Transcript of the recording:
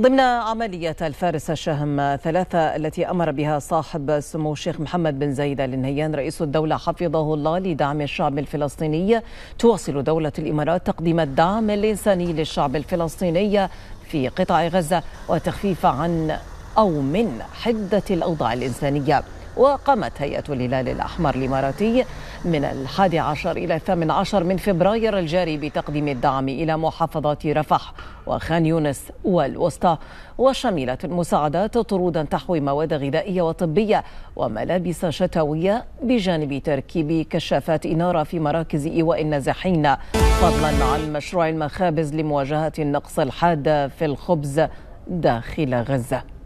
ضمن عملية الفارس الشهم ثلاثة التي أمر بها صاحب سمو الشيخ محمد بن زايد آل نهيان رئيس الدولة حفظه الله لدعم الشعب الفلسطيني تواصل دولة الإمارات تقديم الدعم الإنساني للشعب الفلسطيني في قطاع غزة وتخفيف عن أو من حدة الأوضاع الإنسانية وقامت هيئة الهلال الأحمر الإماراتي من الحادي عشر إلى الثامن عشر من فبراير الجاري بتقديم الدعم إلى محافظات رفح وخان يونس والوسطى وشملت المساعدات طرودا تحوي مواد غذائية وطبية وملابس شتوية بجانب تركيب كشافات إنارة في مراكز إيواء النازحين فضلا عن مشروع المخابز لمواجهة النقص الحاد في الخبز داخل غزة